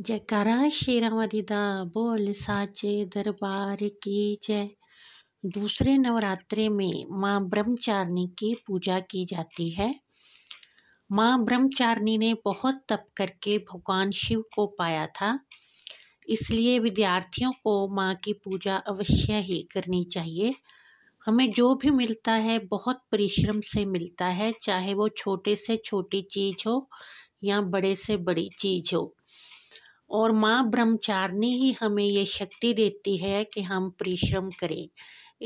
जयकारा शेरावाली दा बोल साचे दरबार की जय दूसरे नवरात्रे में माँ ब्रह्मचारिणी की पूजा की जाती है माँ ब्रह्मचारिणी ने बहुत तप करके भगवान शिव को पाया था इसलिए विद्यार्थियों को माँ की पूजा अवश्य ही करनी चाहिए हमें जो भी मिलता है बहुत परिश्रम से मिलता है चाहे वो छोटे से छोटी चीज़ हो या बड़े से बड़ी चीज़ हो और माँ ब्रह्मचारिणी ही हमें ये शक्ति देती है कि हम परिश्रम करें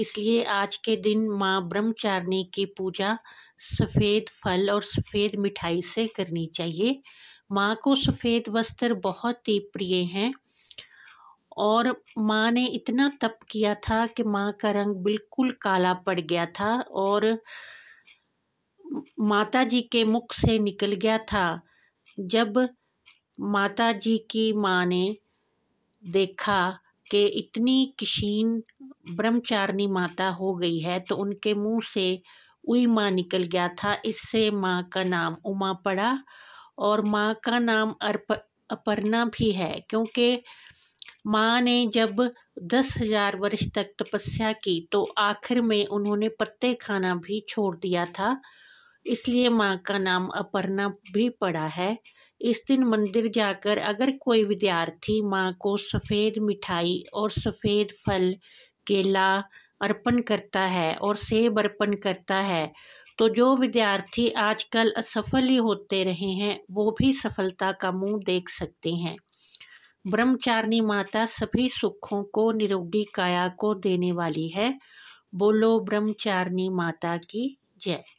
इसलिए आज के दिन माँ ब्रह्मचारिणी की पूजा सफ़ेद फल और सफ़ेद मिठाई से करनी चाहिए माँ को सफ़ेद वस्त्र बहुत ही प्रिय हैं और माँ ने इतना तप किया था कि माँ का रंग बिल्कुल काला पड़ गया था और माता जी के मुख से निकल गया था जब माता जी की माँ ने देखा कि इतनी किशीन ब्रह्मचारिणी माता हो गई है तो उनके मुंह से उई माँ निकल गया था इससे माँ का नाम उमा पड़ा और माँ का नाम अर्प अपर्णा भी है क्योंकि माँ ने जब दस हजार वर्ष तक तपस्या की तो आखिर में उन्होंने पत्ते खाना भी छोड़ दिया था इसलिए माँ का नाम अपर्णा भी पड़ा है इस दिन मंदिर जाकर अगर कोई विद्यार्थी माँ को सफ़ेद मिठाई और सफ़ेद फल केला अर्पण करता है और सेब अर्पण करता है तो जो विद्यार्थी आजकल असफल ही होते रहे हैं वो भी सफलता का मुंह देख सकते हैं ब्रह्मचारिणी माता सभी सुखों को निरोगी काया को देने वाली है बोलो ब्रह्मचारिणी माता की जय